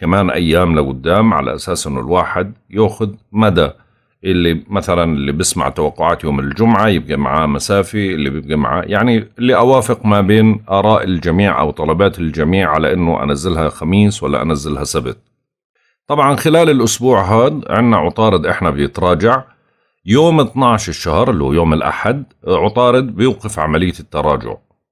كمان ايام لقدام على اساس انه الواحد ياخذ مدى اللي مثلا اللي بسمع توقعات يوم الجمعة يبقى معاه مسافة اللي بيبقى معاه يعني اللي أوافق ما بين آراء الجميع أو طلبات الجميع على أنه أنزلها خميس ولا أنزلها سبت طبعا خلال الأسبوع هاد عنا عطارد إحنا بيتراجع يوم 12 الشهر اللي هو يوم الأحد عطارد بيوقف عملية التراجع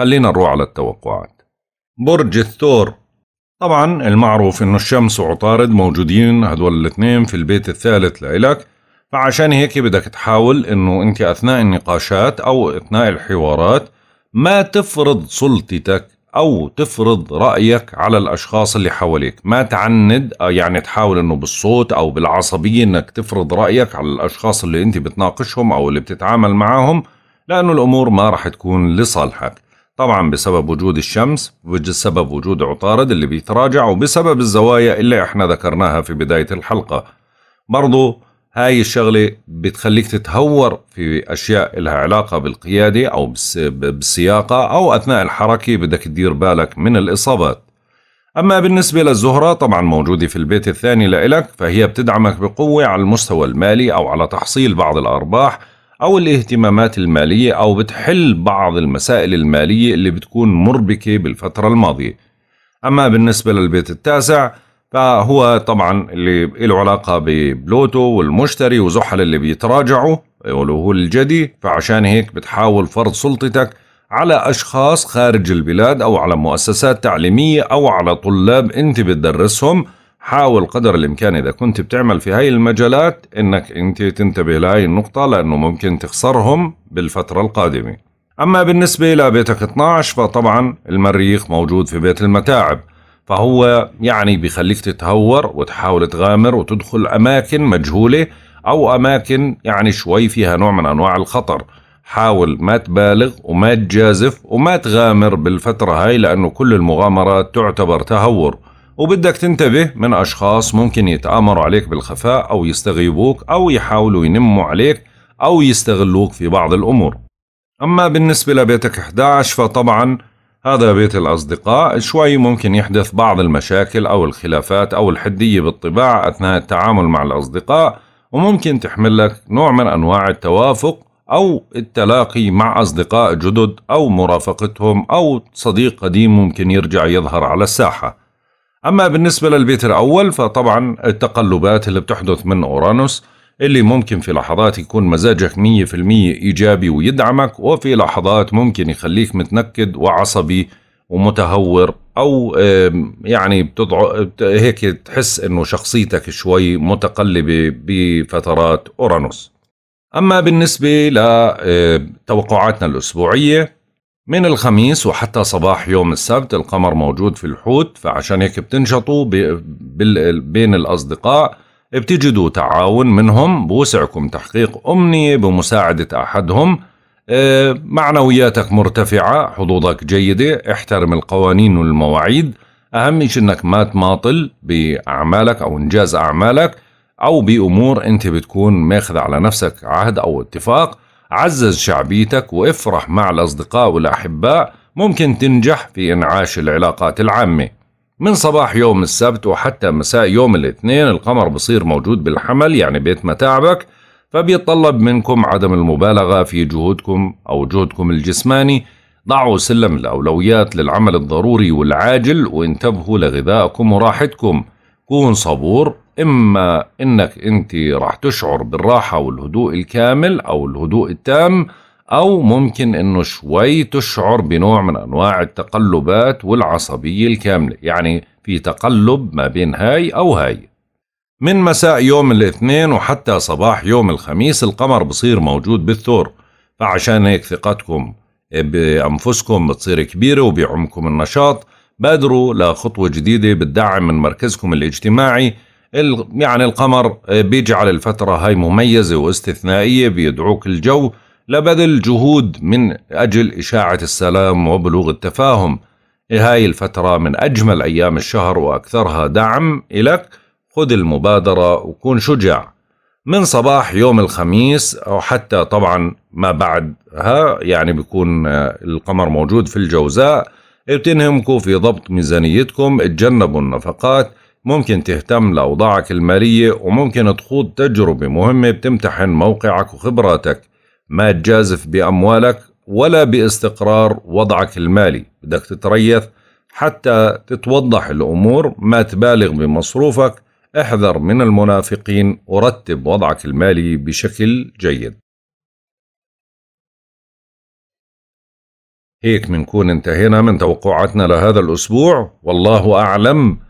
خلينا نروح على التوقعات برج الثور طبعا المعروف انه الشمس وعطارد موجودين هدول الاثنين في البيت الثالث لإلك فعشان هيك بدك تحاول انه انت اثناء النقاشات او اثناء الحوارات ما تفرض سلطتك او تفرض رايك على الاشخاص اللي حواليك ما تعند آه، يعني تحاول انه بالصوت او بالعصبيه انك تفرض رايك على الاشخاص اللي انت بتناقشهم او اللي بتتعامل معاهم لانه الامور ما راح تكون لصالحك طبعا بسبب وجود الشمس وبسبب وجود عطارد اللي بيتراجع وبسبب الزوايا اللي احنا ذكرناها في بداية الحلقة برضو هاي الشغلة بتخليك تتهور في أشياء لها علاقة بالقيادة أو بالسياقة أو أثناء الحركة بدك تدير بالك من الإصابات أما بالنسبة للزهرة طبعا موجودة في البيت الثاني لإلك فهي بتدعمك بقوة على المستوى المالي أو على تحصيل بعض الأرباح أو الاهتمامات المالية أو بتحل بعض المسائل المالية اللي بتكون مربكة بالفترة الماضية أما بالنسبة للبيت التاسع فهو طبعا اللي له علاقة ببلوتو والمشتري وزحل اللي بيتراجعوا اللي هو الجدي فعشان هيك بتحاول فرض سلطتك على أشخاص خارج البلاد أو على مؤسسات تعليمية أو على طلاب أنت بتدرسهم حاول قدر الإمكان إذا كنت بتعمل في هاي المجالات إنك أنت تنتبه لهاي النقطة لأنه ممكن تخسرهم بالفترة القادمة أما بالنسبة لبيتك 12 فطبعا المريخ موجود في بيت المتاعب فهو يعني بيخليك تتهور وتحاول تغامر وتدخل أماكن مجهولة أو أماكن يعني شوي فيها نوع من أنواع الخطر حاول ما تبالغ وما تجازف وما تغامر بالفترة هاي لأنه كل المغامرات تعتبر تهور وبدك تنتبه من أشخاص ممكن يتآمروا عليك بالخفاء أو يستغيبوك أو يحاولوا ينموا عليك أو يستغلوك في بعض الأمور أما بالنسبة لبيتك 11 فطبعا هذا بيت الأصدقاء شوي ممكن يحدث بعض المشاكل أو الخلافات أو الحدية بالطباع أثناء التعامل مع الأصدقاء وممكن تحمل لك نوع من أنواع التوافق أو التلاقي مع أصدقاء جدد أو مرافقتهم أو صديق قديم ممكن يرجع يظهر على الساحة أما بالنسبة للبيت الأول فطبعا التقلبات اللي بتحدث من أورانوس اللي ممكن في لحظات يكون مزاجك 100% إيجابي ويدعمك وفي لحظات ممكن يخليك متنكد وعصبي ومتهور أو يعني هيك تحس إنه شخصيتك شوي متقلبة بفترات أورانوس أما بالنسبة لتوقعاتنا الأسبوعية من الخميس وحتى صباح يوم السبت القمر موجود في الحوت فعشان هيك بتنشطوا بين الأصدقاء بتجدوا تعاون منهم بوسعكم تحقيق أمنية بمساعدة أحدهم آه، معنوياتك مرتفعة حظوظك جيدة احترم القوانين والمواعيد أهم شيء أنك ما تماطل بأعمالك أو إنجاز أعمالك أو بأمور أنت بتكون ماخذ على نفسك عهد أو اتفاق عزز شعبيتك وافرح مع الأصدقاء والأحباء ممكن تنجح في إنعاش العلاقات العامة من صباح يوم السبت وحتى مساء يوم الاثنين القمر بصير موجود بالحمل يعني بيت متاعبك فبيطلب منكم عدم المبالغة في جهودكم أو جهدكم الجسماني ضعوا سلم الأولويات للعمل الضروري والعاجل وانتبهوا لغذائكم وراحتكم كون صبور إما إنك أنت راح تشعر بالراحة والهدوء الكامل أو الهدوء التام أو ممكن إنه شوي تشعر بنوع من أنواع التقلبات والعصبية الكاملة يعني في تقلب ما بين هاي أو هاي من مساء يوم الاثنين وحتى صباح يوم الخميس القمر بصير موجود بالثور فعشان هيك ثقتكم بأنفسكم بتصير كبيرة وبيعمكم النشاط بادروا لخطوة جديدة بتدعم من مركزكم الاجتماعي يعني القمر آه، بيجعل الفترة هاي مميزة واستثنائية بيدعوك الجو لبذل جهود من أجل إشاعة السلام وبلوغ التفاهم هاي الفترة من أجمل أيام الشهر وأكثرها دعم إلك خذ المبادرة وكون شجاع من صباح يوم الخميس أو حتى طبعا ما بعدها يعني بيكون آه، القمر موجود في الجوزاء بتنهمكم في ضبط ميزانيتكم اتجنبوا النفقات ممكن تهتم لأوضاعك المالية وممكن تخوض تجربة مهمة بتمتحن موقعك وخبراتك ما تجازف بأموالك ولا باستقرار وضعك المالي بدك تتريث حتى تتوضح الأمور ما تبالغ بمصروفك احذر من المنافقين ورتب وضعك المالي بشكل جيد هيك منكون انتهينا من توقعاتنا لهذا الأسبوع والله أعلم